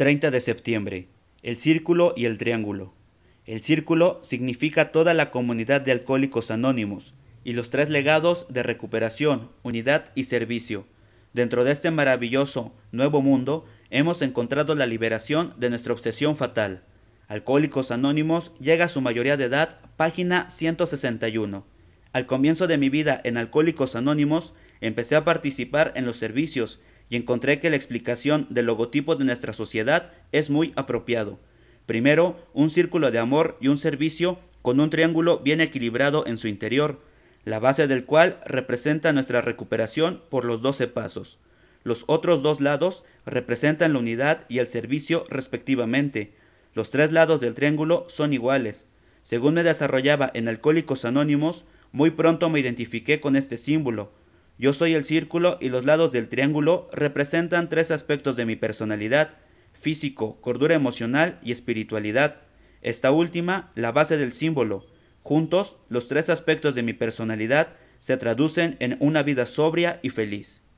30 de septiembre. El círculo y el triángulo. El círculo significa toda la comunidad de alcohólicos anónimos y los tres legados de recuperación, unidad y servicio. Dentro de este maravilloso nuevo mundo hemos encontrado la liberación de nuestra obsesión fatal. Alcohólicos Anónimos llega a su mayoría de edad, página 161. Al comienzo de mi vida en Alcohólicos Anónimos, empecé a participar en los servicios y encontré que la explicación del logotipo de nuestra sociedad es muy apropiado. Primero, un círculo de amor y un servicio con un triángulo bien equilibrado en su interior, la base del cual representa nuestra recuperación por los doce pasos. Los otros dos lados representan la unidad y el servicio respectivamente. Los tres lados del triángulo son iguales. Según me desarrollaba en Alcohólicos Anónimos, muy pronto me identifiqué con este símbolo, yo soy el círculo y los lados del triángulo representan tres aspectos de mi personalidad, físico, cordura emocional y espiritualidad. Esta última, la base del símbolo. Juntos, los tres aspectos de mi personalidad se traducen en una vida sobria y feliz.